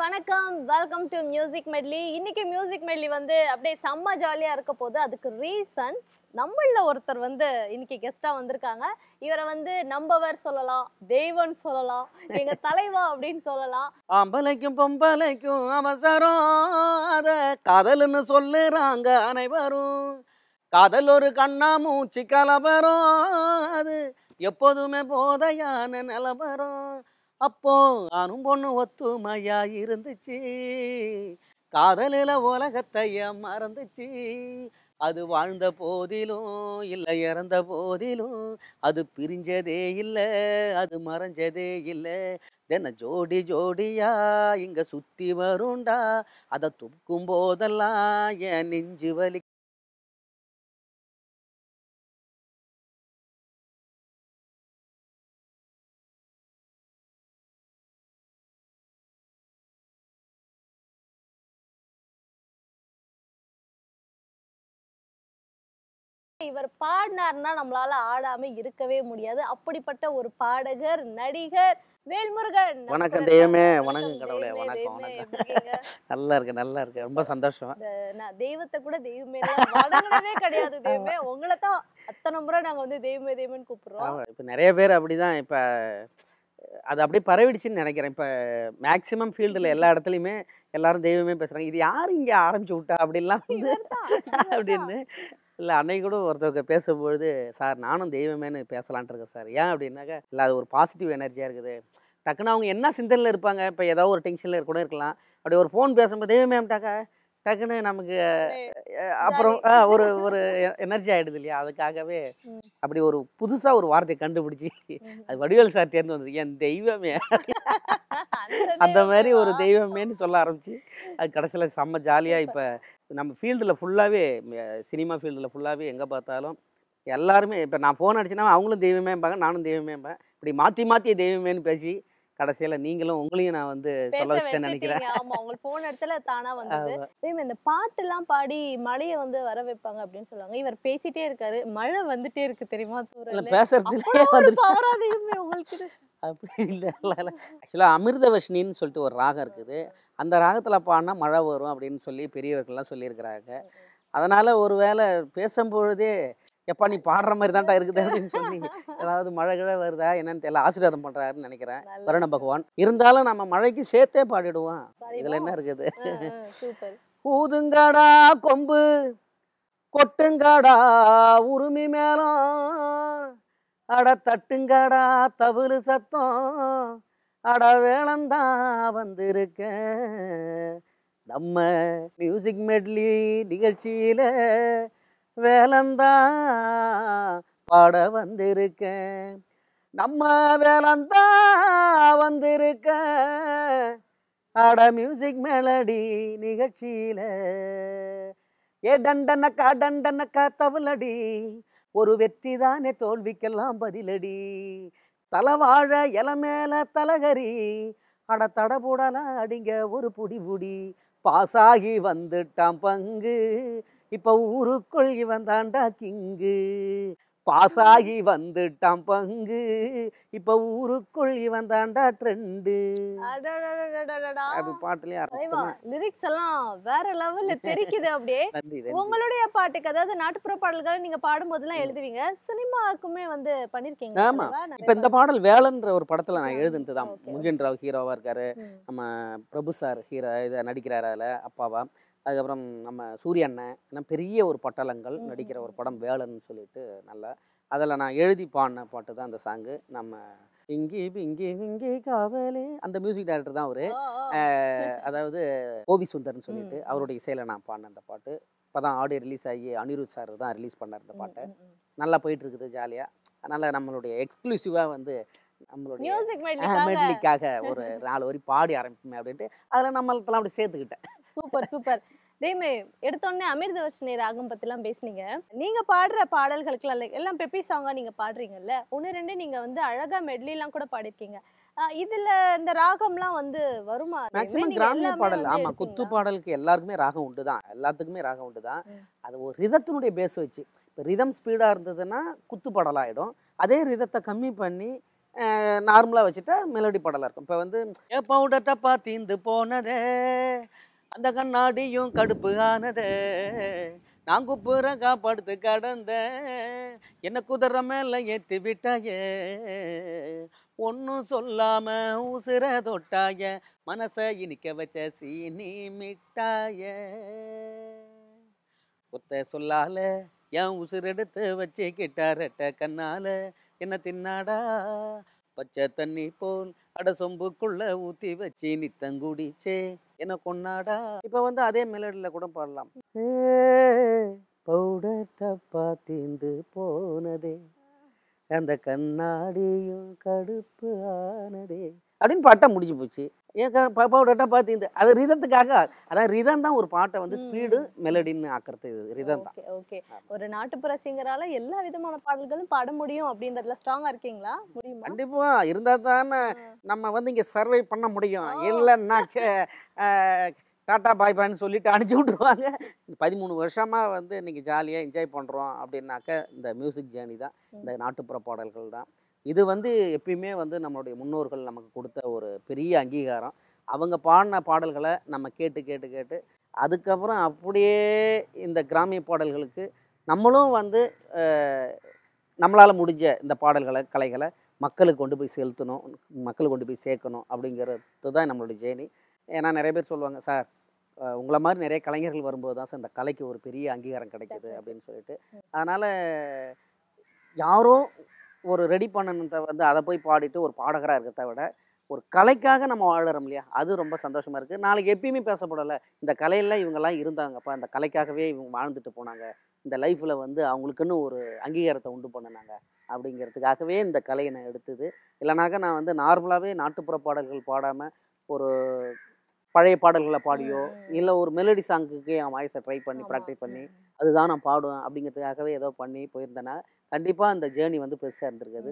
வணக்கம் welcome to music medley இன்னைக்கு music medley வந்து அப்படியே செம்ம ஜாலியாக இருக்க போது அதுக்கு ரீசன் நம்மளில் ஒருத்தர் வந்து இன்னைக்கு கெஸ்ட்டாக வந்திருக்காங்க இவரை வந்து நம்பவர் சொல்லலாம் தெய்வம் சொல்லலாம் எங்க தலைவா அப்படின்னு சொல்லலாம் அம்பலைக்கும் பொம்பளைக்கும் அவசரம் அத காதல்னு சொல்லுறாங்க அனைவரும் காதல் ஒரு கண்ணா மூச்சு கலவரம் அது எப்போதுமே போதையான நிலவரம் அப்போ ஆணும் பொண்ணு ஒத்துமையா இருந்துச்சு காதலில உலகத்தைய மறந்துச்சு அது வாழ்ந்த போதிலும் இல்லை இறந்த போதிலும் அது பிரிஞ்சதே இல்லை அது மறைஞ்சதே இல்லை தென்ன ஜோடி ஜோடியா இங்க சுத்தி வருண்டா அதை துப்பும் போதெல்லாம் என் நெஞ்சு வலி இவர் பாடினார்னா நம்மளால ஆடாம இருக்கவே முடியாது அப்படிப்பட்ட ஒரு பாடகர் நடிகர் வேல்முருகன் வணக்கம் தெய்வமே வணக்கம் கடவுளே வணக்கம் நல்லா இருக்கு நல்லா இருக்கு ரொம்ப சந்தோஷம் நான் தெய்வத்தை கூட தெய்வமே வணங்குனதே கிடையாது தெய்வமே உங்களை தான் அத்தனை முறை நாங்க வந்து தெய்வமே தெய்வம்னு கூப்பிடுறோம் இப்ப நிறைய பேர் அப்படிதான் இப்ப அது அப்படியே பரவிடுச்சுன்னு நினைக்கிறேன் இப்ப மேக்ஸிமம் ஃபீல்டுல எல்லா இடத்துலயுமே எல்லாரும் தெய்வமே பேசுறாங்க இது யாரு இங்க ஆரம்பிச்சு விட்டா அப்படின்லாம் வந்து அப்படின்னு இல்லை அன்னைக்கு கூட ஒருத்தவங்க பேசும்பொழுது சார் நானும் தெய்வமேனு பேசலான்ட்டு இருக்கேன் சார் ஏன் அப்படின்னாக்கா இல்லை அது ஒரு பாசிட்டிவ் எனர்ஜியாக இருக்குது டக்குன்னு அவங்க என்ன சிந்தனையில் இருப்பாங்க இப்போ ஏதாவது ஒரு டென்ஷனில் கூட இருக்கலாம் அப்படி ஒரு ஃபோன் பேசும்போது தெய்வமேம்ட்டாக்கா டக்குன்னு நமக்கு அப்புறம் ஒரு ஒரு எனர்ஜி ஆகிடுது இல்லையா அதுக்காகவே அப்படி ஒரு புதுசாக ஒரு வார்த்தையை கண்டுபிடிச்சி அது வடிவேல் சார் தேர்ந்து வந்தது என் தெய்வமே அந்த மாதிரி ஒரு தெய்வமேன்னு சொல்ல ஆரம்பிச்சு அது கடைசியில் செம்ம ஜாலியாக இப்போ நம்ம ஃபீல்டில் ஃபுல்லாகவே சினிமா ஃபீல்டில் ஃபுல்லாகவே எங்கே பார்த்தாலும் எல்லாருமே இப்போ நான் ஃபோன் அடிச்சுன்னா அவங்களும் தெய்வமேம்பாங்க நானும் தெய்வமேம்பேன் இப்படி மாற்றி மாற்றி தெய்வமேன்னு பேசி கடைசியில நீங்களும் உங்களையும் நான் வந்து சொல்ல வச்சிட்டேன் நினைக்கிறேன் ஆமா உங்களுக்கு போன் தானா வந்து இந்த பாட்டு எல்லாம் பாடி மழையை வந்து வர வைப்பாங்க அப்படின்னு சொல்லுவாங்க இவர் பேசிட்டே இருக்காரு மழை வந்துட்டே இருக்கு தெரியுமா பேசுறதுல உங்களுக்கு அப்படி இல்லை ஆக்சுவலாக அமிர்தவர்ஷினின்னு சொல்லிட்டு ஒரு ராகம் இருக்குது அந்த ராகத்தில் பாடினா மழை வரும் அப்படின்னு சொல்லி பெரியவர்கள்லாம் சொல்லியிருக்கிறாங்க அதனால் ஒரு வேளை பேசும்பொழுதே எப்பா நீ பாடுற மாதிரி தான்டா இருக்குது அப்படின்னு சொல்லி ஏதாவது மழை கிழ வருதா என்னன்னு தெரியல ஆசீர்வாதம் பண்ணுறாருன்னு நினைக்கிறேன் வருண பகவான் இருந்தாலும் நம்ம மழைக்கு சேர்த்தே பாடிடுவோம் இதில் என்ன இருக்குது ஊதுங்காடா கொம்பு கொட்டுங்காடா உருமி மேலும் அட தட்டுங்கடா தவிழு சத்தம் அட வேளந்தான் வந்திருக்க நம்ம மியூசிக் மெட்லி நிகழ்ச்சியில வேலந்தான் பாட வந்திருக்க நம்ம வேளந்தான் வந்திருக்க அட மியூசிக் மெலடி நிகழ்ச்சியில ஏ டண்டனக்கா டண்டனக்கா தவளடி ஒரு வெற்றி தானே தோல்விக்கெல்லாம் பதிலடி தலவாழ இல மேல தலகரி அட தட போடலாம் அடிங்க ஒரு புடி புடி பாசாகி வந்துட்டான் பங்கு இப்போ ஊருக்குள் இவன் தாண்டா கிங்கு பாசாகி வந்துட்டான் பங்கு இப்ப ஊருக்குள் இவன் தாண்டா ட்ரெண்டு அப்படி பாட்டுலயே லிரிக்ஸ் எல்லாம் வேற லெவல்ல தெரிக்குது அப்படியே உங்களுடைய பாட்டுக்கு அதாவது நாட்டுப்புற பாடல்களை நீங்க பாடும்போது எல்லாம் எழுதுவீங்க சினிமாவுக்குமே வந்து பண்ணிருக்கீங்க ஆமா இப்ப இந்த பாடல் வேலன்ற ஒரு படத்துல நான் எழுதுனதுதான் முகேந்திராவ் ஹீரோவா இருக்காரு நம்ம பிரபு சார் ஹீரோ இதை நடிக்கிறாரு அதுல அப்பாவா அதுக்கப்புறம் நம்ம சூரிய அண்ணன் பெரிய ஒரு பட்டலங்கள் நடிக்கிற ஒரு படம் வேலன்னு சொல்லிட்டு நல்லா அதில் நான் எழுதி பாடின பாட்டு தான் அந்த சாங்கு நம்ம இங்கே இங்கே இங்கே காவலே அந்த மியூசிக் டைரக்டர் தான் அவர் அதாவது கோபி சுந்தர்னு சொல்லிட்டு அவருடைய இசையில் நான் பாடின அந்த பாட்டு இப்போ தான் ஆடியோ ரிலீஸ் ஆகி அனிருத் சார் தான் ரிலீஸ் பண்ணார் இந்த பாட்டை நல்லா போயிட்டு இருக்குது ஜாலியாக அதனால் நம்மளுடைய எக்ஸ்க்ளூசிவாக வந்து நம்மளுடைய மெட்லிக்காக ஒரு நாலு வரி பாடி ஆரம்பிப்போமே அப்படின்ட்டு அதில் நம்மளுக்கெல்லாம் அப்படி சேர்த்துக்கிட்டேன் சூப்பர் சூப்பர் இதேமே எடுத்தோடனே அமிர்த வருஷனை ராகம் பத்திலாம் பேசுனீங்க நீங்க பாடுற பாடல்களுக்கு எல்லாம் பெப்பி சாங்கா நீங்க பாடுறீங்கல்ல ஒன்று ரெண்டு நீங்க வந்து அழகா மெட்லிலாம் கூட பாடிருக்கீங்க இதுல இந்த ராகம்லாம் வந்து வருமா மேக்ஸிமம் கிராமிய பாடல் ஆமா குத்து பாடலுக்கு எல்லாருக்குமே ராகம் உண்டுதான் எல்லாத்துக்குமே ராகம் உண்டுதான் அது ஒரு ரிதத்தினுடைய பேஸ் வச்சு இப்போ ரிதம் ஸ்பீடா இருந்ததுன்னா குத்து பாடல் ஆயிடும் அதே ரிதத்தை கம்மி பண்ணி நார்மலாக வச்சுட்டா மெலடி பாடலாக இருக்கும் இப்போ வந்து பவுடர் டப்பா தீந்து போனதே அந்த கண்ணாடியும் கடுப்பு ஆனது நான் குப்புற காப்பாடுத்து கடந்த என்ன குதிரை மேல ஏத்தி விட்டாயே ஒன்றும் சொல்லாம உசுர தொட்டாய மனசை இனிக்க வச்ச சீனி மிட்டாய ஒத்த சொல்லால என் உசுரெடுத்து கிட்டாரட்ட கண்ணால என்ன தின்னாடா பச்சை தண்ணி போல் அட சொம்புக்குள்ள ஊத்தி வச்சி நித்தங்குடிச்சே என்ன கொண்டாடா இப்ப வந்து அதே மெலடியில கூட பாடலாம் பவுடர் தப்பா தீந்து போனதே அந்த கண்ணாடியும் கடுப்பு ஆனதே அப்படின்னு பாட்டாக முடிஞ்சு போச்சு ஏன் பாப்பாவோட பார்த்து இந்த அது ரிதத்துக்காக அதான் ரிதம் தான் ஒரு பாட்டை வந்து ஸ்பீடு மெலடின்னு ஆக்கிறது இது ரிதம் தான் ஓகே ஒரு நாட்டுப்புற சிங்கரால எல்லா விதமான பாடல்களும் பாட முடியும் அப்படின்றதுல ஸ்ட்ராங்காக இருக்கீங்களா முடியும் கண்டிப்பா இருந்தால் தானே நம்ம வந்து இங்கே சர்வை பண்ண முடியும் இல்லைன்னா டாட்டா பாய் பாய்னு சொல்லிட்டு அனுப்பிச்சி விட்ருவாங்க பதிமூணு வருஷமாக வந்து இன்றைக்கி ஜாலியாக என்ஜாய் பண்ணுறோம் அப்படின்னாக்க இந்த மியூசிக் ஜேர்னி தான் இந்த நாட்டுப்புற பாடல்கள் தான் இது வந்து எப்பயுமே வந்து நம்மளுடைய முன்னோர்கள் நமக்கு கொடுத்த ஒரு பெரிய அங்கீகாரம் அவங்க பாடின பாடல்களை நம்ம கேட்டு கேட்டு கேட்டு அதுக்கப்புறம் அப்படியே இந்த கிராமிய பாடல்களுக்கு நம்மளும் வந்து நம்மளால் முடிஞ்ச இந்த பாடல்களை கலைகளை மக்களுக்கு கொண்டு போய் செலுத்தணும் மக்களுக்கு கொண்டு போய் சேர்க்கணும் அப்படிங்கிறது தான் நம்மளுடைய ஜேர்னி ஏன்னா நிறைய பேர் சொல்லுவாங்க சார் உங்களை மாதிரி நிறைய கலைஞர்கள் வரும்போது தான் சார் இந்த கலைக்கு ஒரு பெரிய அங்கீகாரம் கிடைக்கிது அப்படின்னு சொல்லிட்டு அதனால் யாரும் ஒரு ரெடி பண்ணணுத்தை வந்து அதை போய் பாடிட்டு ஒரு பாடகராக இருக்கிறத விட ஒரு கலைக்காக நம்ம வாழறோம் இல்லையா அது ரொம்ப சந்தோஷமாக இருக்குது நாளைக்கு எப்பயுமே பேசப்படலை இந்த கலையில் இவங்கெல்லாம் இருந்தாங்கப்பா இந்த கலைக்காகவே இவங்க வாழ்ந்துட்டு போனாங்க இந்த லைஃப்பில் வந்து அவங்களுக்குன்னு ஒரு அங்கீகாரத்தை உண்டு பண்ணினாங்க அப்படிங்கிறதுக்காகவே இந்த கலையை நான் எடுத்தது இல்லைனாக்கா நான் வந்து நார்மலாகவே நாட்டுப்புற பாடல்கள் பாடாமல் ஒரு பழைய பாடல்களை பாடியோ இல்லை ஒரு மெலடி சாங்குக்கு என் வாய்ஸை ட்ரை பண்ணி ப்ராக்டிஸ் பண்ணி அதுதான் நான் பாடுவேன் அப்படிங்கிறதுக்காகவே ஏதோ பண்ணி போயிருந்தேன்னா கண்டிப்பாக அந்த ஜேர்னி வந்து பெருசாக இருந்திருக்குது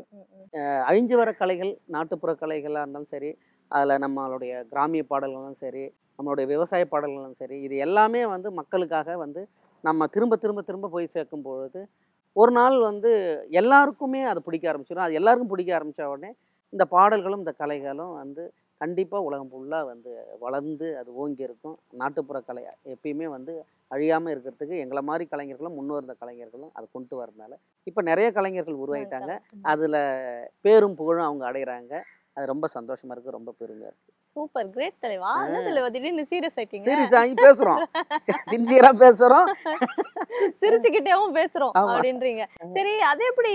அழிஞ்சு வர கலைகள் நாட்டுப்புற கலைகளாக இருந்தாலும் சரி அதில் நம்மளுடைய கிராமிய பாடல்களும் சரி நம்மளுடைய விவசாய பாடல்களும் சரி இது எல்லாமே வந்து மக்களுக்காக வந்து நம்ம திரும்ப திரும்ப திரும்ப போய் சேர்க்கும் பொழுது ஒரு நாள் வந்து எல்லாருக்குமே அது பிடிக்க ஆரம்பிச்சிடும் அது எல்லாருக்கும் பிடிக்க ஆரம்பித்த உடனே இந்த பாடல்களும் இந்த கலைகளும் வந்து கண்டிப்பாக உலகம் ஃபுல்லாக வந்து வளர்ந்து அது ஓங்கி இருக்கும் நாட்டுப்புற கலை எப்பயுமே வந்து அழியாமல் இருக்கிறதுக்கு எங்களை மாதிரி கலைஞர்களும் முன்னோர்ந்த கலைஞர்களும் அதை கொண்டு வரதுனால இப்போ நிறைய கலைஞர்கள் உருவாகிட்டாங்க அதில் பேரும் புகழும் அவங்க அடைகிறாங்க அது ரொம்ப சந்தோஷமாக இருக்குது ரொம்ப பெருமையாக இருக்குது சூப்பர் கிரேட் தலைவா சீரியஸ் ஆயிட்டீங்க சீரியஸ் ஆகி பேசுறோம் சின்சியரா பேசுறோம் சிரிச்சுக்கிட்டேவும் பேசுறோம் அப்படின்றீங்க சரி அது எப்படி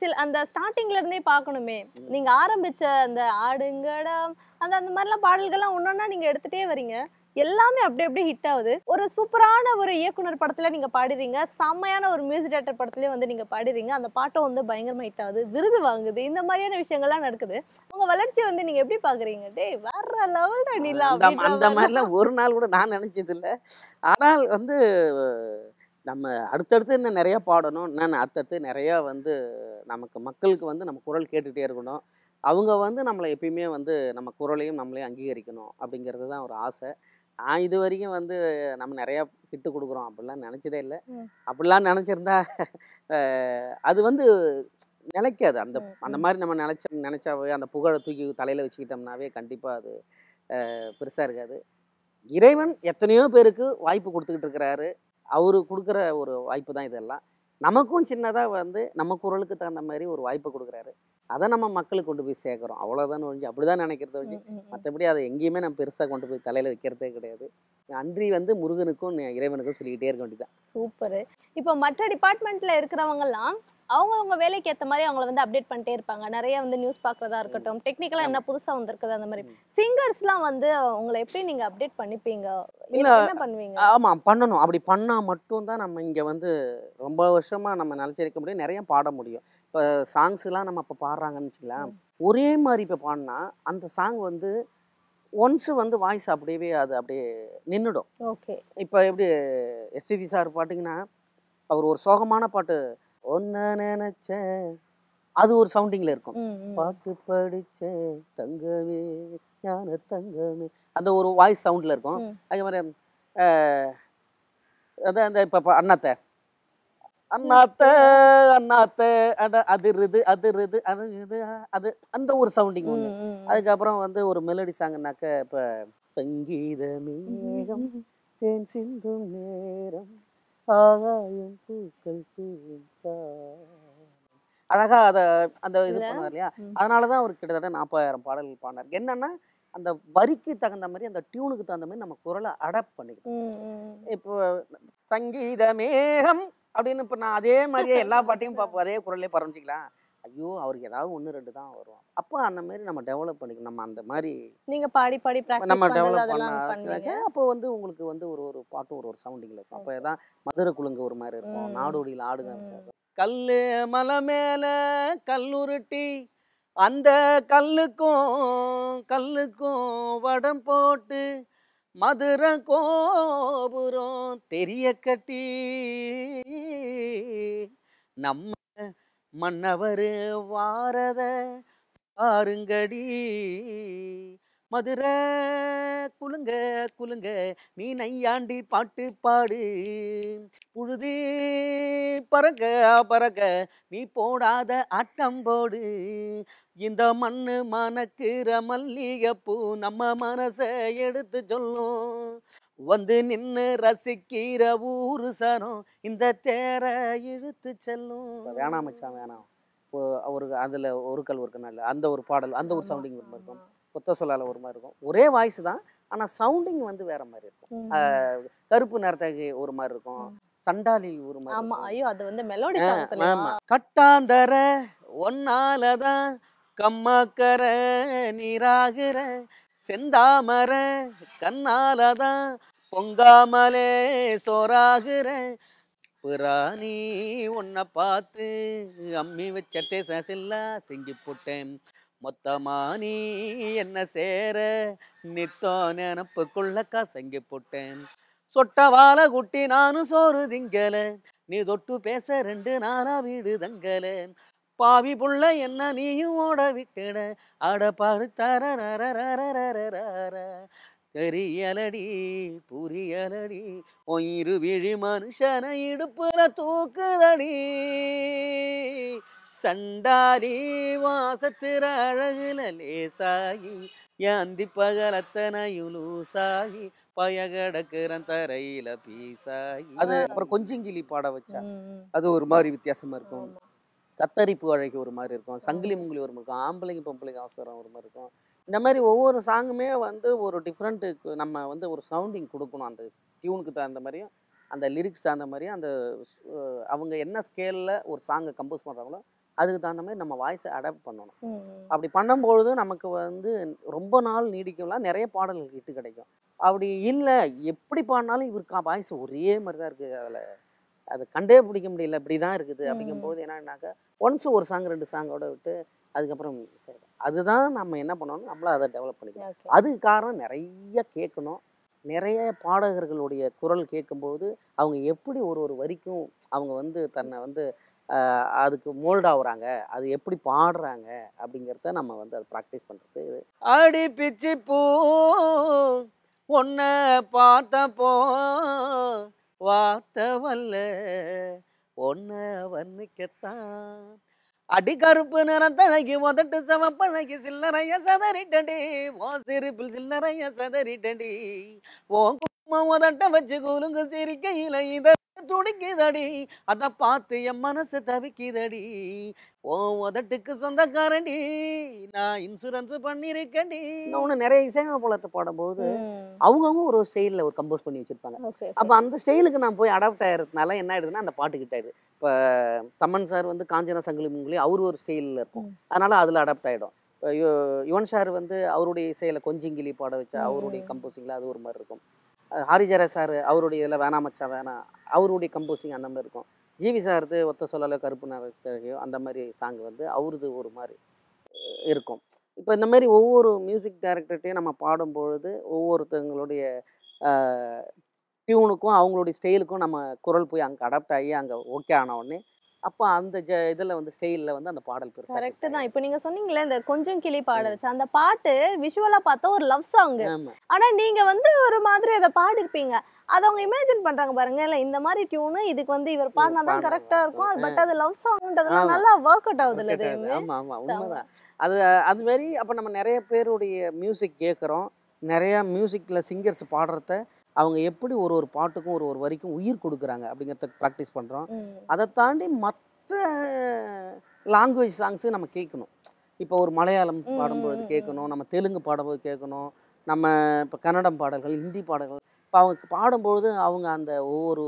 சில அந்த ஸ்டார்டிங்ல இருந்தே பார்க்கணுமே நீங்க ஆரம்பிச்ச அந்த ஆடுங்கடம் அந்த அந்த மாதிரிலாம் பாடல்கள்லாம் ஒன்னொன்னா நீங்க எடுத்துட்டே வரீங்க எல்லாமே அப்படி அப்படியே ஹிட் ஆகுது ஒரு சூப்பரான ஒரு இயக்குனர் படத்துல நீங்க பாடுறீங்க செம்மையான ஒரு மியூசிக் டேரக்டர் படத்துலயே வந்து நீங்க பாடுறீங்க அந்த பாட்டம் வந்து பயங்கரமா ஹிட் ஆகுது விருது வாங்குது இந்த மாதிரியான விஷயங்கள்லாம் நடக்குது உங்க வளர்ச்சி வந்து நீங்க எப்படி பாக்குறீங்க டேய் வேற லெவல்டா நீலா அந்த மாதிரிலாம் ஒரு நாள் கூட நான் நினைச்சது இல்லை ஆனால் வந்து நம்ம அடுத்தடுத்து இன்னும் நிறையா பாடணும் என்னென்ன அடுத்தடுத்து நிறையா வந்து நமக்கு மக்களுக்கு வந்து நம்ம குரல் கேட்டுகிட்டே இருக்கணும் அவங்க வந்து நம்மளை எப்பயுமே வந்து நம்ம குரலையும் நம்மளையும் அங்கீகரிக்கணும் அப்படிங்கிறது தான் ஒரு ஆசை நான் இது வரைக்கும் வந்து நம்ம நிறையா ஹிட்டு கொடுக்குறோம் அப்படிலாம் நினச்சதே இல்லை அப்படிலாம் நினச்சிருந்தா அது வந்து நினைக்காது அந்த அந்த மாதிரி நம்ம நினச்ச நினச்சாவே அந்த புகழை தூக்கி தலையில் வச்சுக்கிட்டோம்னாவே கண்டிப்பாக அது பெருசாக இருக்காது இறைவன் எத்தனையோ பேருக்கு வாய்ப்பு கொடுத்துக்கிட்டு இருக்கிறாரு அவர் கொடுக்குற ஒரு வாய்ப்பு தான் இதெல்லாம் நமக்கும் சின்னதாக வந்து நம்ம குரலுக்கு தகுந்த மாதிரி ஒரு வாய்ப்பு கொடுக்குறாரு அதை நம்ம மக்களுக்கு கொண்டு போய் சேர்க்குறோம் அவ்வளோதான் ஒழிஞ்சு அப்படி தான் நினைக்கிறது ஒழிஞ்சு மற்றபடி அதை எங்கேயுமே நம்ம பெருசாக கொண்டு போய் தலையில் வைக்கிறதே கிடையாது நன்றி வந்து முருகனுக்கும் இறைவனுக்கும் சொல்லிக்கிட்டே இருக்க வேண்டியதான் சூப்பர் இப்போ மற்ற டிபார்ட்மெண்ட்ல இருக்கிறவங்கலாம் அவங்கவுங்க வேலைக்கு ஏற்ற மாதிரி அவங்கள வந்து அப்டேட் பண்ணிட்டே இருப்பாங்க நிறைய வந்து நியூஸ் பார்க்குறதா இருக்கட்டும் டெக்னிக்கலாக என்ன புதுசாக வந்திருக்குது அந்த மாதிரி சிங்கர்ஸ்லாம் வந்து அவங்கள எப்படி நீங்கள் அப்டேட் பண்ணிப்பீங்க இல்லை என்ன பண்ணுவீங்க ஆமாம் பண்ணணும் அப்படி பண்ணால் மட்டும் தான் நம்ம இங்கே வந்து ரொம்ப வருஷமாக நம்ம நினச்சிருக்க முடியும் நிறைய பாட முடியும் இப்போ சாங்ஸ்லாம் நம்ம இப்போ பாடுறாங்கன்னு வச்சுக்கலாம் ஒரே மாதிரி இப்போ பாடினா அந்த சாங் வந்து ஒன்ஸு வந்து வாய்ஸ் அப்படியே அது அப்படியே நின்றுடும் ஓகே இப்போ எப்படி எஸ்பிபி சார் பாட்டிங்கன்னா அவர் ஒரு சோகமான பாட்டு ஒன்று நினைச்ச அது ஒரு சவுண்டிங்கில் இருக்கும் பாட்டு படிச்ச தங்கமே ஞான தங்கமே அந்த ஒரு வாய்ஸ் சவுண்டில் இருக்கும் அதே மாதிரி அதான் அந்த இப்போ அண்ணத்தை அண்ணாத்த அண்ணாத்த அட அதிருது அதிருது அருது அது அந்த ஒரு சவுண்டிங் ஒன்று அதுக்கப்புறம் வந்து ஒரு மெலடி சாங்குனாக்க இப்போ சங்கீத மேகம் தேன் சிந்தும் நேரம் ஆகாயம் பூக்கள் தூவும் அழகா அதை அந்த இது பண்ணார் இல்லையா அதனால தான் அவர் கிட்டத்தட்ட நாற்பதாயிரம் பாடல்கள் பாடினார் என்னன்னா அந்த வரிக்கு தகுந்த மாதிரி அந்த டியூனுக்கு தகுந்த மாதிரி நம்ம குரலை அடாப்ட் பண்ணிக்கணும் இப்போ சங்கீத மேகம் அப்படின்னு இப்போ நான் அதே மாதிரியே எல்லா பாட்டையும் பார்ப்போம் அதே குரல்லே பரமிச்சிக்கலாம் ஐயோ அவருக்கு ஏதாவது ஒன்று ரெண்டு தான் வரும் அப்போ அந்த மாதிரி நம்ம டெவலப் பண்ணிக்கணும் நம்ம அந்த மாதிரி நீங்க பாடி பாடி நம்ம டெவலப் பண்ணாக்க அப்போ வந்து உங்களுக்கு வந்து ஒரு ஒரு பாட்டும் ஒரு ஒரு சவுண்டிங்ல இருக்கும் அப்போ தான் மதுரை குழுங்கு ஒரு மாதிரி இருக்கும் நாடோடியில் ஆடுங்க கல் மலை மேல கல்லுருட்டி அந்த கல்லுக்கும் கல்லுக்கும் வடம் போட்டு மதுர கோபுரம் தெரிய கட்டி நம்ம மன்னவர் வாரத பாருங்கடி மதுரை குலுங்க குலுங்க நீ நையாண்டி பாட்டு பாடு புழுதி பறக்க பறக்க நீ போடாத ஆட்டம் போடு இந்த மண்ணு மணக்கிற மல்லிகைப்பூ நம்ம மனசை எடுத்து சொல்லும் வந்து நின்று ரசிக்கிற ஊரு சரம் இந்த தேரை இழுத்து செல்லும் வேணாம் மச்சான் வேணாம் அவருக்கு அதில் ஒரு கல் ஒரு நல்ல அந்த ஒரு பாடல் அந்த ஒரு சவுண்டிங் இருக்கும் கொத்த சொல்லால் ஒரு மாதிரி இருக்கும் ஒரே வாய்ஸ் தான் ஆனால் சவுண்டிங் வந்து வேற மாதிரி இருக்கும் கருப்பு நர்த்தகி ஒரு மாதிரி இருக்கும் சண்டாலி ஒரு மாதிரி ஆமா ஐயோ அது வந்து மெலோடி ஆமா கட்டாந்தர ஒன்னாலதான் கம்மாக்கர நீராகிற செந்தாமர கண்ணாலதான் பொங்காமலே சோறாகிற புறாணி உன்னை பார்த்து அம்மி வச்ச தேசில்லா போட்டேன் மொத்தமா நீ என்ன சேர நெனப்பு நினப்புக்குள்ள கசங்கி போட்டேன் சொட்ட வாழ குட்டி நானும் சோறு திங்கல நீ தொட்டு பேச ரெண்டு நாளா வீடு தங்கல பாவி புள்ள என்ன நீயும் ஓட விட்டுட அட பாரு தர தெரியலடி புரியலடி ஒயிறு விழி மனுஷனை இடுப்புல தூக்குதடி சண்டாரி வாசத்திர அழகுல லேசாகி யாந்தி பகலத்தனையுலு சாகி பயகடக்குறன் தரையில பீசாகி அது அப்புறம் கொஞ்சங்கிலி பாட வச்சா அது ஒரு மாதிரி வித்தியாசமா இருக்கும் கத்தரிப்பு அழகி ஒரு மாதிரி இருக்கும் சங்கிலி முங்கிலி ஒரு மாதிரி இருக்கும் ஆம்பளைங்க பொம்பளைங்க அவசரம் ஒரு மாதிரி இருக்கும் இந்த மாதிரி ஒவ்வொரு சாங்குமே வந்து ஒரு டிஃப்ரெண்ட்டு நம்ம வந்து ஒரு சவுண்டிங் கொடுக்கணும் அந்த டியூனுக்கு தகுந்த மாதிரியும் அந்த லிரிக்ஸ் தகுந்த மாதிரியும் அந்த அவங்க என்ன ஸ்கேலில் ஒரு சாங்கை கம்போஸ் பண்ணுறாங்களோ அதுக்கு தகுந்த மாதிரி நம்ம வாய்ஸை அடாப்ட் பண்ணணும் அப்படி பண்ணும்பொழுது நமக்கு வந்து ரொம்ப நாள் நீடிக்கலாம் நிறைய பாடல்கள் இட்டு கிடைக்கும் அப்படி இல்லை எப்படி பாடினாலும் இவருக்கு வாய்ஸ் ஒரே மாதிரி தான் இருக்குது அதில் அதை கண்டே பிடிக்க முடியல இப்படி தான் இருக்குது அப்படிங்கும்போது என்னன்னாக்கா ஒன்ஸ் ஒரு சாங் ரெண்டு சாங்கோட விட்டு அதுக்கப்புறம் சரி அதுதான் நம்ம என்ன பண்ணணும் நம்மள அதை டெவலப் பண்ணிக்கணும் அதுக்கு காரணம் நிறைய கேட்கணும் நிறைய பாடகர்களுடைய குரல் கேட்கும்போது அவங்க எப்படி ஒரு ஒரு வரிக்கும் அவங்க வந்து தன்னை வந்து அதுக்கு மோல்ட் ஆகுறாங்க அது எப்படி பாடுறாங்க அப்படிங்கிறத நம்ம வந்து அதை ப்ராக்டிஸ் பண்ணுறது அடி பிச்சு பூ ஒன்ன பார்த்தப்போ வார்த்தை வல்ல ஒன்ன வர்ணிக்கத்தான் அடி கருப்பு நிறம் தழகி உதட்டு சமப்பழகி சில்லறைய சதறிட்டடி ஓ சிரிப்பில் சில்லறைய சதறிட்டடி ஓ கும்மா உதட்ட வச்சு குலுங்கு சிரிக்கையில இதை துடிக்குதடி அத பார்த்து என் மனசு தவிக்குதடி ஓ உதட்டுக்கு சொந்தக்காரண்டி நான் இன்சூரன்ஸ் பண்ணிருக்கேன்டி ஒண்ணு நிறைய இசையமைப்பாளர்கிட்ட பாடும்போது அவங்கவுங்க ஒரு ஸ்டைலில் ஒரு கம்போஸ் பண்ணி வச்சிருப்பாங்க அப்ப அந்த ஸ்டைலுக்கு நான் போய் அடாப்ட் ஆகிறதுனால என்ன ஆயிடுதுன்னா அந்த பாட்டு கிட்ட ஆயிடுது இப்போ தமன் சார் வந்து காஞ்சனா சங்கிலி மூங்கிலி அவர் ஒரு ஸ்டைலில் இருக்கும் அதனால அதில் அடாப்ட் ஆகிடும் யுவன் சார் வந்து அவருடைய இசையில் கொஞ்சிங்கிலி பாட வச்சா அவருடைய கம்போசிங்ல அது ஒரு மாதிரி இருக்கும் ஹாரிஜர சார் அவருடைய இதில் மச்சா வேணாம் அவருடைய கம்போசிங் அந்த மாதிரி இருக்கும் ஜிவி சார்து ஒத்த சொல்லலை கருப்பு நிறையோ அந்த மாதிரி சாங் வந்து அவருது ஒரு மாதிரி இருக்கும் இப்போ இந்த மாதிரி ஒவ்வொரு மியூசிக் டைரக்டர்கிட்டையும் நம்ம பாடும் பொழுது ஒவ்வொருத்தங்களுடைய டியூனுக்கும் அவங்களுடைய ஸ்டைலுக்கும் நம்ம குரல் போய் அங்கே அடாப்ட் ஆகி அங்கே ஓகே ஆன உடனே அப்போ அந்த ஜ இதில் வந்து ஸ்டைலில் வந்து அந்த பாடல் பெருசு கரெக்டு தான் இப்போ நீங்கள் சொன்னீங்களே இந்த கொஞ்சம் கிளி பாடல் அந்த பாட்டு விஷுவலாக பார்த்தா ஒரு லவ் சாங் ஆனால் நீங்கள் வந்து ஒரு மாதிரி அதை பாடிருப்பீங்க அதை அவங்க இமேஜின் பண்றாங்க பாருங்க இல்லை இந்த மாதிரி டியூனு இதுக்கு வந்து இவர் பாடினா தான் கரெக்டா இருக்கும் பட் அது லவ் சாங்ன்றதுலாம் நல்லா ஒர்க் அவுட் ஆகுது இல்லை உண்மைதான் அது அது மாதிரி அப்ப நம்ம நிறைய பேருடைய மியூசிக் கேட்குறோம் நிறைய மியூசிக்ல சிங்கர்ஸ் பாடுறத அவங்க எப்படி ஒரு ஒரு பாட்டுக்கும் ஒரு ஒரு வரிக்கும் உயிர் கொடுக்குறாங்க அப்படிங்கிறத ப்ராக்டிஸ் பண்ணுறோம் அதை தாண்டி மற்ற லாங்குவேஜ் சாங்ஸு நம்ம கேட்கணும் இப்போ ஒரு மலையாளம் பாடும்பொழுது கேட்கணும் நம்ம தெலுங்கு பாடும்போது கேட்கணும் நம்ம இப்போ கன்னடம் பாடல்கள் ஹிந்தி பாடல்கள் இப்போ அவங்க பாடும்பொழுது அவங்க அந்த ஒவ்வொரு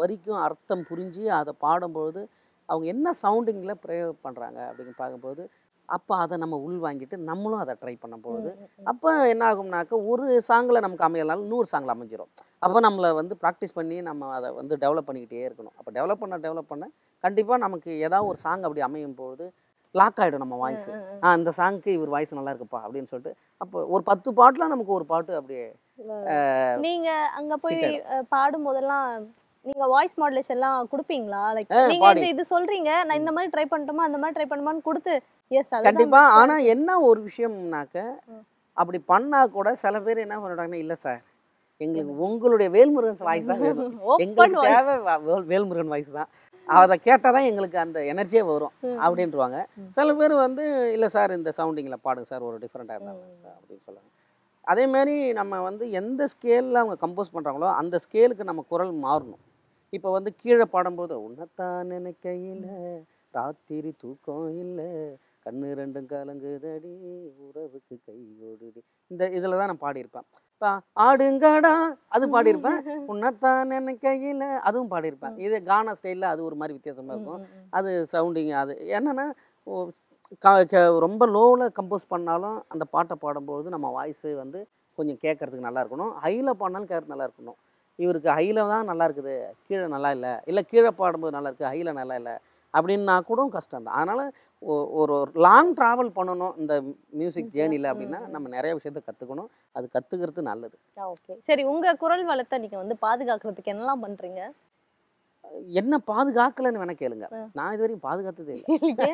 வரிக்கும் அர்த்தம் புரிஞ்சு அதை பாடும்பொழுது அவங்க என்ன சவுண்டிங்கில் பிரயோகம் பண்ணுறாங்க அப்படின்னு பார்க்கும்போது அப்போ அதை நம்ம உள் வாங்கிட்டு நம்மளும் அதை ட்ரை பண்ண போகுது அப்போ என்ன ஆகும்னாக்க ஒரு சாங்கில் நமக்கு அமையலாலும் நூறு சாங்கில் அமைஞ்சிரும் அப்போ நம்மளை வந்து ப்ராக்டிஸ் பண்ணி நம்ம அதை வந்து டெவலப் பண்ணிக்கிட்டே இருக்கணும் அப்போ டெவலப் பண்ண டெவலப் பண்ண கண்டிப்பாக நமக்கு ஏதாவது ஒரு சாங் அப்படி அமையும் போது லாக் ஆகிடும் நம்ம வாய்ஸ் ஆ அந்த சாங்க்கு இவர் வாய்ஸ் நல்லா இருக்குப்பா அப்படின்னு சொல்லிட்டு அப்போ ஒரு பத்து பாட்டுலாம் நமக்கு ஒரு பாட்டு அப்படியே நீங்கள் அங்கே போய் பாடும் போதெல்லாம் நீங்க வாய்ஸ் மாடுலேஷன் எல்லாம் கொடுப்பீங்களா லைக் நீங்க இது சொல்றீங்க நான் இந்த மாதிரி ட்ரை பண்ணட்டுமா அந்த மாதிரி ட்ரை பண்ணுமான்னு கொடுத்து கண்டிப்பா ஆனா என்ன ஒரு விஷயம்னாக்க அப்படி பண்ணா கூட சில பேர் என்ன பண்ணுறாங்கன்னா இல்ல சார் எங்களுக்கு உங்களுடைய வேல்முருகன் வாய்ஸ் தான் எங்களுக்கு தேவை வேல்முருகன் வாய்ஸ் தான் அதை கேட்டாதான் எங்களுக்கு அந்த எனர்ஜியே வரும் அப்படின்றவாங்க சில பேர் வந்து இல்ல சார் இந்த சவுண்டிங்ல பாடுங்க சார் ஒரு டிஃப்ரெண்டாக இருந்தாங்க அப்படின்னு சொல்லுவாங்க அதே மாதிரி நம்ம வந்து எந்த ஸ்கேலில் அவங்க கம்போஸ் பண்ணுறாங்களோ அந்த ஸ்கேலுக்கு நம்ம குரல் மாறணும் இப்போ வந்து கீழே பாடும்போது உன்னத்தான் நினைக்கையில் ராத்திரி தூக்கம் இல்லை கண்ணு ரெண்டும் கலங்குதடி உறவுக்கு கை இந்த இதில் தான் நான் பாடியிருப்பேன் இப்போ ஆடுங்காடா அது பாடியிருப்பேன் உன்னத்தான் நினைக்கையில் அதுவும் பாடியிருப்பேன் இது கானா ஸ்டைலில் அது ஒரு மாதிரி வித்தியாசமாக இருக்கும் அது சவுண்டிங் அது என்னென்னா ரொம்ப லோவில் கம்போஸ் பண்ணாலும் அந்த பாட்டை பாடும்போது நம்ம வாய்ஸு வந்து கொஞ்சம் கேட்கறதுக்கு நல்லா இருக்கணும் ஹையில் பாடினாலும் கேட்கறது நல்லா இருக்கணும் இவருக்கு ஹையில் தான் நல்லா இருக்குது கீழே நல்லா இல்லை இல்லை கீழே பாடும்போது நல்லா இருக்குது ஹையில் நல்லா இல்லை அப்படின்னா கூட கஷ்டம் தான் அதனால் ஒரு லாங் ட்ராவல் பண்ணணும் இந்த மியூசிக் ஜேர்னியில் அப்படின்னா நம்ம நிறைய விஷயத்த கற்றுக்கணும் அது கற்றுக்கிறது நல்லது ஓகே சரி உங்கள் குரல் வளத்தை நீங்கள் வந்து பாதுகாக்கிறதுக்கு என்னெல்லாம் பண்ணுறீங்க என்ன பாதுகாக்கலன்னு வேணா கேளுங்க நான் இது வரையும் பாதுகாத்தது இல்லை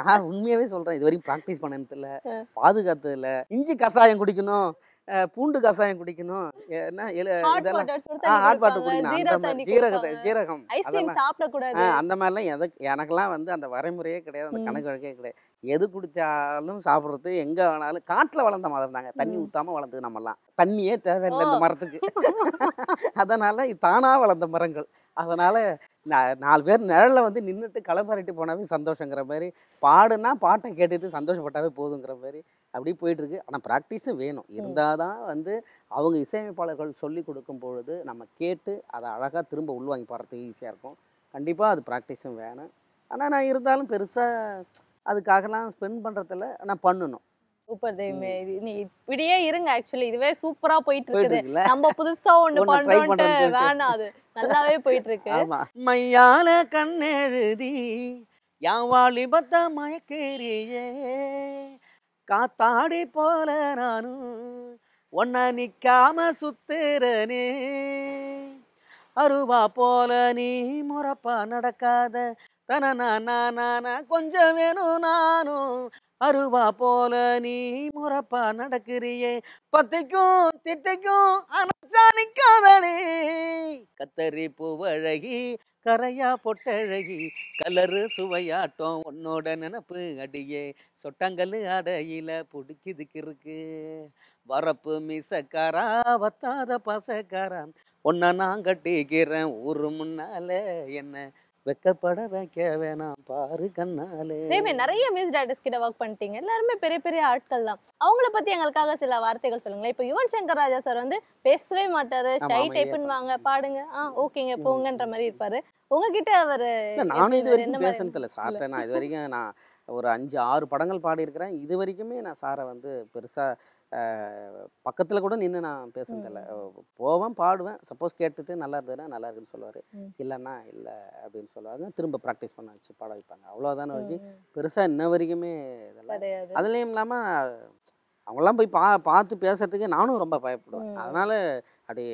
நான் உண்மையாவே சொல்றேன் இது வரையும் ப்ராக்டிஸ் பண்ணது இல்லை பாதுகாத்தது இல்லை இஞ்சி கஷாயம் குடிக்கணும் பூண்டு கசாயம் குடிக்கணும் என்ன பாட்டு குடிக்கணும் ஜீரகத்தை ஜீரகம் அந்த மாதிரிலாம் எது எனக்கெல்லாம் வந்து அந்த வரைமுறையே கிடையாது அந்த கணக்கு வழக்கே கிடையாது எது குடித்தாலும் சாப்பிட்றது எங்கே வேணாலும் காட்டில் வளர்ந்த மரம் தாங்க தண்ணி ஊற்றாமல் வளர்ந்தது நம்மலாம் தண்ணியே தேவையில்லை இந்த மரத்துக்கு அதனால் தானாக வளர்ந்த மரங்கள் அதனால் நாலு பேர் நிழலில் வந்து நின்றுட்டு களப்பரட்டி போனாவே சந்தோஷங்கிற மாதிரி பாடுனா பாட்டை கேட்டுட்டு சந்தோஷப்பட்டாவே போதுங்கிற மாதிரி அப்படி போயிட்டுருக்கு ஆனால் ப்ராக்டிஸும் வேணும் இருந்தால் தான் வந்து அவங்க இசையமைப்பாளர்கள் சொல்லி கொடுக்கும் பொழுது நம்ம கேட்டு அதை அழகாக திரும்ப உள்வாங்கி பாடுறதுக்கு ஈஸியாக இருக்கும் கண்டிப்பாக அது ப்ராக்டிஸும் வேணும் ஆனால் நான் இருந்தாலும் பெருசாக அதுக்காகலாம் ஸ்பெண்ட் பண்ணுறதில்ல நான் பண்ணணும் சூப்பர் தெய்வமே நீ இப்படியே இருங்க ஆக்சுவலி இதுவே சூப்பரா போயிட்டு இருக்கு நம்ம புதுசா ஒண்ணு வேணாம் அது நல்லாவே போயிட்டு இருக்கு மையால கண்ணெழுதி யாவாளி பத்த மயக்கேறியே காத்தாடி போல நானும் ஒன்ன நிக்காம சுத்திரனே அருவா போல நீ முறப்பா நடக்காத தனனா கொஞ்சம் வேணும் நானும் அருவா போல நீ முறப்பா நடக்கிறியே பத்தைக்கும் தித்தைக்கும் அணைச்சா நிக்காத கத்தரி பூவழகி கரையா பொட்டழகி கலரு சுவையாட்டம் உன்னோட நினப்பு அடியே சொட்டங்கல் அடையில புடிக்கிதுக்கு இருக்கு வரப்பு மிசக்காரா வத்தாத பசக்காரா உன்னை நான் கட்டிக்கிறேன் ஊரு முன்னால என்ன வெக்கப்பட வைக்க வேணாம் பாரு கண்ணாலே இதேமாதிரி நிறைய மியூசிக் ஆர்டிஸ்ட் கிட்ட ஒர்க் பண்ணிட்டீங்க எல்லாருமே பெரிய பெரிய ஆட்கள் தான் அவங்கள பத்தி எங்களுக்காக சில வார்த்தைகள் சொல்லுங்களேன் இப்போ யுவன் சங்கர் ராஜா சார் வந்து பேசவே மாட்டாரு ஷை டைப்னு வாங்க பாடுங்க ஆ ஓகேங்க போங்கன்ற மாதிரி இருப்பாரு உங்ககிட்ட அவர் நானும் இது வரைக்கும் பேசுனதில்ல சார்ட்ட நான் இது வரைக்கும் நான் ஒரு அஞ்சு ஆறு படங்கள் பாடியிருக்கிறேன் இது வரைக்குமே நான் சாரை வந்து பெருசாக பக்கத்தில் கூட நின்று நான் பேசுறதில்ல போவேன் பாடுவேன் சப்போஸ் கேட்டுட்டு நல்லா இருந்ததுன்னா நல்லா இருக்குன்னு சொல்லுவார் இல்லைன்னா இல்லை அப்படின்னு சொல்லுவாங்க திரும்ப ப்ராக்டிஸ் பண்ண வச்சு பாட வைப்பாங்க அவ்வளோதான வச்சு பெருசாக இன்ன வரைக்குமே இதெல்லாம் அதுலேயும் இல்லாமல் அவங்களாம் போய் பா பார்த்து பேசுறதுக்கு நானும் ரொம்ப பயப்படுவேன் அதனால அப்படி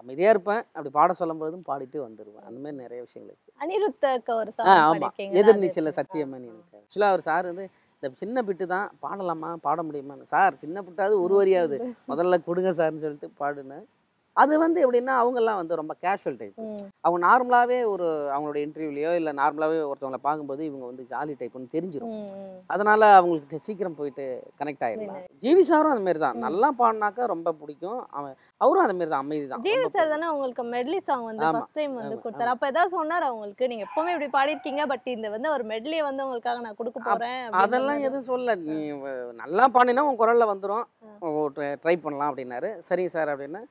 அமைதியா இருப்பேன் அப்படி பாட சொல்லும் போதும் பாடிட்டு வந்துடுவேன் அந்த மாதிரி நிறைய விஷயங்கள் இருக்கு அனிருத்தக்கு ஒரு ஆ ஆமா எதிர்நீச்சல சத்தியம்மன் எனக்கு அவர் சார் வந்து இந்த சின்ன பிட்டு தான் பாடலாமா பாட முடியுமா சார் சின்ன பிட்டாவது ஒரு வரியாவது முதல்ல கொடுங்க சார்னு சொல்லிட்டு பாடுனேன் அது வந்து எப்படின்னா அவங்கெல்லாம் வந்து ரொம்ப கேஷுவல் டைப் அவங்க நார்மலாகவே ஒரு அவங்களோட இன்டர்வியூலையோ இல்லை நார்மலாகவே ஒருத்தவங்களை பார்க்கும்போது இவங்க வந்து ஜாலி டைப்னு தெரிஞ்சிடும் அதனால அவங்களுக்கு சீக்கிரம் போயிட்டு கனெக்ட் ஆகிடலாம் ஜிவி சாரும் அது மாதிரி தான் நல்லா பாடினாக்கா ரொம்ப பிடிக்கும் அவன் அவரும் அது மாதிரி தான் அமைதி தான் ஜிவி சார் தானே அவங்களுக்கு மெட்லி சாங் வந்து ஃபஸ்ட் டைம் வந்து கொடுத்தாரு அப்போ ஏதாவது சொன்னார் அவங்களுக்கு நீங்கள் எப்பவுமே இப்படி பாடிருக்கீங்க பட் இந்த வந்து ஒரு மெட்லியை வந்து அவங்களுக்காக நான் கொடுக்க போகிறேன் அதெல்லாம் எதுவும் சொல்ல நீ நல்லா பாடினா உன் குரலில் வந்துடும் ட்ரை பண்ணலாம் அப்படின்னாரு சரிங்க சார் அப்படின்னு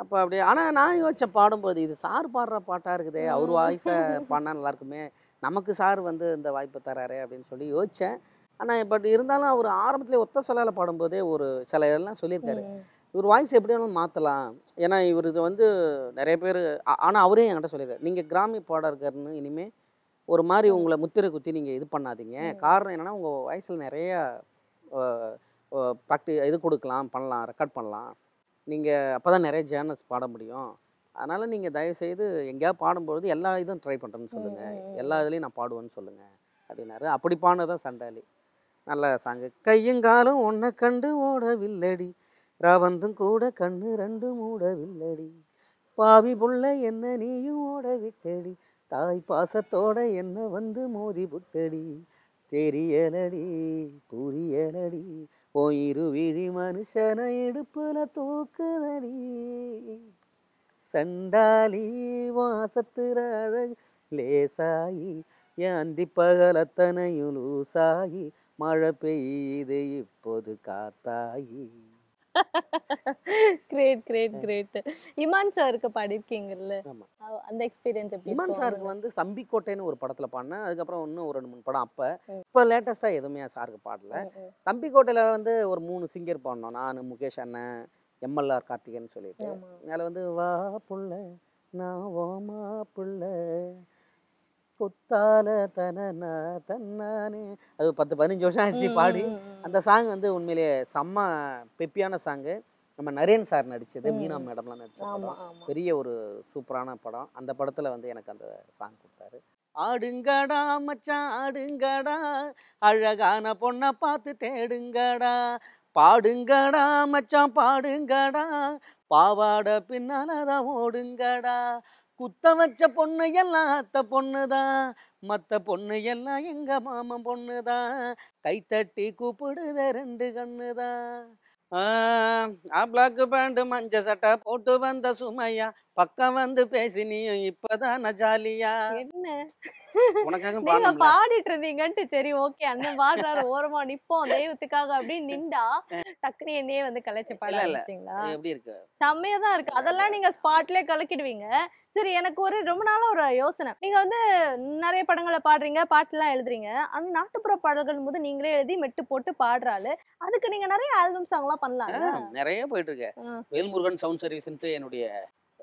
அப்போ அப்படியே ஆனால் நான் யோசித்தேன் பாடும்போது இது சார் பாடுற பாட்டாக இருக்குதே அவர் வாய்ஸை பாடினா நல்லாயிருக்குமே நமக்கு சார் வந்து இந்த வாய்ப்பு தராரு அப்படின்னு சொல்லி யோசித்தேன் ஆனால் பட் இருந்தாலும் அவர் ஆரம்பத்தில் ஒத்த சிலையில் பாடும்போதே ஒரு சில இதெல்லாம் சொல்லியிருக்காரு இவர் வாய்ஸ் எப்படி வேணாலும் மாற்றலாம் ஏன்னா இவர் இது வந்து நிறைய பேர் ஆனால் அவரே என்கிட்ட சொல்லியிருக்காரு நீங்கள் கிராமிய பாட இருக்காருன்னு இனிமேல் ஒரு மாதிரி உங்களை முத்திரை குத்தி நீங்கள் இது பண்ணாதீங்க காரணம் என்னென்னா உங்கள் வாய்ஸில் நிறையா ப்ராக்டி இது கொடுக்கலாம் பண்ணலாம் ரெக்கார்ட் பண்ணலாம் நீங்கள் அப்போ தான் நிறைய ஜேர்னல்ஸ் பாட முடியும் அதனால் நீங்கள் தயவுசெய்து எங்கேயாவது பாடும்பொழுது எல்லா இதுவும் ட்ரை பண்ணுறேன்னு சொல்லுங்கள் எல்லா இதுலேயும் நான் பாடுவேன்னு சொல்லுங்கள் அப்படின்னாரு அப்படி பாடினதான் சண்டாலி நல்ல சாங்கு கையங்காலும் ஒன்றை கண்டு ஓடவில்லடி ராவந்தும் கூட கண்ணு ரெண்டு மூடவில்லடி பாவி புள்ள என்ன நீயும் ஓட விட்டடி தாய் பாசத்தோட என்ன வந்து மோதி புட்டடி தெரியலடி புரியலடி போயிரு விழி மனுஷனை எடுப்புல தூக்குதடி சண்டாலி வாசத்துற அழகு லேசாயி ஏந்தி பகலத்தனையும் லூசாயி மழை பெய்யுது இப்போது காத்தாயி கிரேட் கிரேட் கிரேட் இமான் சாருக்கு பாடிருக்கீங்கல்ல அந்த எக்ஸ்பீரியன்ஸ் எப்படி இமான் சாருக்கு வந்து தம்பிக்கோட்டைன்னு ஒரு படத்துல பாடினேன் அதுக்கப்புறம் இன்னும் ஒரு ரெண்டு மூணு படம் அப்ப இப்ப லேட்டஸ்டா எதுவுமே சாருக்கு பாடல தம்பிக்கோட்டையில வந்து ஒரு மூணு சிங்கர் பாடினோம் நான் முகேஷ் அண்ணன் எம்எல்ஆர் கார்த்திகேயன் சொல்லிட்டு அதில் வந்து வா புள்ள நான் ஓமா புள்ள கொத்தால தனனா தன்னானே அது பத்து பதினஞ்சு வருஷம் ஆயிடுச்சு பாடி அந்த சாங் வந்து உண்மையிலேயே செம்ம பெப்பியான சாங்கு நம்ம நரேன் சார் நடித்தது மீனா மேடம்லாம் நடித்த படம் பெரிய ஒரு சூப்பரான படம் அந்த படத்தில் வந்து எனக்கு அந்த சாங் கொடுத்தாரு ஆடுங்கடா மச்சான் ஆடுங்கடா அழகான பொண்ணை பார்த்து தேடுங்கடா பாடுங்கடா மச்சான் பாடுங்கடா பாவாட பின்னாலதான் ஓடுங்கடா குத்த வச்ச பொண்ணு எல்லாம் அத்த பொண்ணுதா மற்ற பொண்ணு எல்லாம் எங்க மாமன் பொண்ணுதா கைத்தட்டி கூப்பிடுத ரெண்டு கண்ணுதா ஆ பிளாக் பேண்ட் மஞ்ச சட்டை போட்டு வந்த சுமையா பக்கம் வந்து பேசினியும் இப்பதான் ஜாலியா நீங்க பாடிட்டு இருந்தீங்கன்ட்டு சரி ஓகே அண்ணன் பாடுறாரு ஓரமா நிப்போம் தெய்வத்துக்காக அப்படின்னு நின்றா டக்குனு என்னையே வந்து கலைச்சு பாட ஆரம்பிச்சிட்டீங்களா செம்மையா தான் இருக்கு அதெல்லாம் நீங்க ஸ்பாட்லயே கலக்கிடுவீங்க சரி எனக்கு ஒரு ரொம்ப நாளா ஒரு யோசனை நீங்க வந்து நிறைய படங்களை பாடுறீங்க பாட்டு எல்லாம் எழுதுறீங்க ஆனா நாட்டுப்புற பாடல்கள் போது நீங்களே எழுதி மெட்டு போட்டு பாடுறாரு அதுக்கு நீங்க நிறைய ஆல்பம் சாங் எல்லாம் பண்ணலாம் நிறைய போயிட்டு இருக்கு வேல்முருகன் சவுண்ட் சர்வீஸ்ன்ட்டு என்னுடைய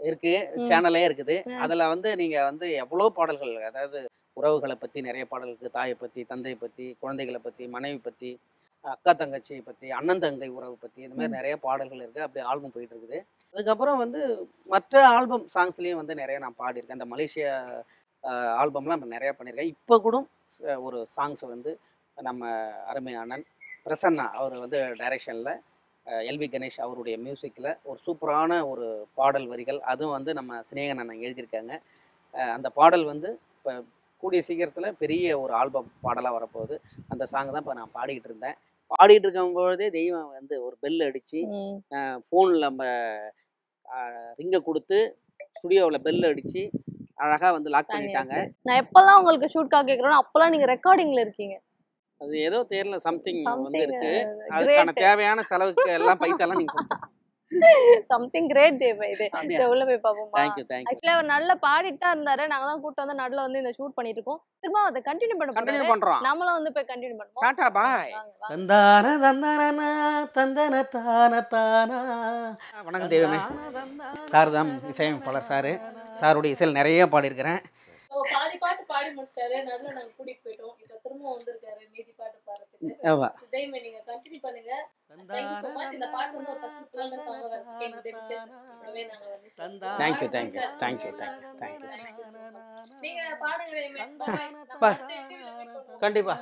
இருக்கு சேனலே இருக்குது அதுல வந்து நீங்க வந்து எவ்வளோ பாடல்கள் அதாவது உறவுகளை பத்தி நிறைய பாடல் இருக்கு தாயை பத்தி தந்தை பத்தி குழந்தைகளை பத்தி மனைவி பத்தி அக்கா தங்கச்சியை பற்றி அண்ணன் தங்கை உறவு பற்றி இந்த மாதிரி நிறைய பாடல்கள் இருக்குது அப்படி ஆல்பம் போயிட்டு இருக்குது அதுக்கப்புறம் வந்து மற்ற ஆல்பம் சாங்ஸ்லயும் வந்து நிறைய நான் பாடியிருக்கேன் அந்த மலேசியா ஆல்பம்லாம் நிறைய பண்ணியிருக்கேன் இப்போ கூட ஒரு சாங்ஸ் வந்து நம்ம அருமை அண்ணன் பிரசன்னா அவர் வந்து டைரக்ஷன்ல எல்வி கணேஷ் அவருடைய மியூசிக்கில் ஒரு சூப்பரான ஒரு பாடல் வரிகள் அதுவும் வந்து நம்ம சினேகன் அண்ணன் எழுதியிருக்காங்க அந்த பாடல் வந்து இப்போ கூடிய சீக்கிரத்தில் பெரிய ஒரு ஆல்பம் பாடலாக வரப்போகுது அந்த சாங் தான் இப்போ நான் பாடிக்கிட்டு இருந்தேன் பாடிட்டு இருக்கும் பொழுதே தெய்வம் வந்து ஒரு பெல் அடித்து ஃபோனில் நம்ம ரிங்கை கொடுத்து ஸ்டுடியோவில் பெல் அடித்து அழகாக வந்து லாக் பண்ணிட்டாங்க நான் எப்போல்லாம் உங்களுக்கு ஷூட்காக கேட்குறோன்னா அப்போல்லாம் நீங்கள் ரெக்கார்டிங்கில் இருக்கீங்க அது ஏதோ தெரியல சம்திங் வந்து இருக்கு uh, அதுக்கான தேவையான செலவுக்கு எல்லாம் பைசா எல்லாம் நீங்க சம்திங் கிரேட் தேவை இது உள்ள போய் பார்ப்போம் ஆக்சுவலி அவர் நல்ல பாடிட்டா தான் இருந்தாரு நாங்க தான் கூப்பிட்டு வந்து நடுல வந்து இந்த ஷூட் பண்ணிட்டு இருக்கோம் திரும்ப அதை கண்டினியூ பண்ண பண்றோம் நம்மளும் வந்து போய் கண்டினியூ பண்ணுவோம் டாடா பாய் தந்தான தந்தான தந்தன தான தானா வணக்கம் தெய்வமே சார் தான் இசையமைப்பாளர் சார் சாருடைய இசையில் நிறைய பாடியிருக்கிறேன் பாடி பாட்டு பாடி முடிச்சிட்டாரு நடுவில் நாங்கள் கூட்டிகிட்டு போயிட்டோம் திரும்ப வந்திருக்காரு மீதி பாட்டு பாடுறதுக்கு ஆமா இதேமே நீங்க கண்டினியூ பண்ணுங்க தேங்க்யூ தேங்க்யூ தேங்க்யூ கண்டிப்பா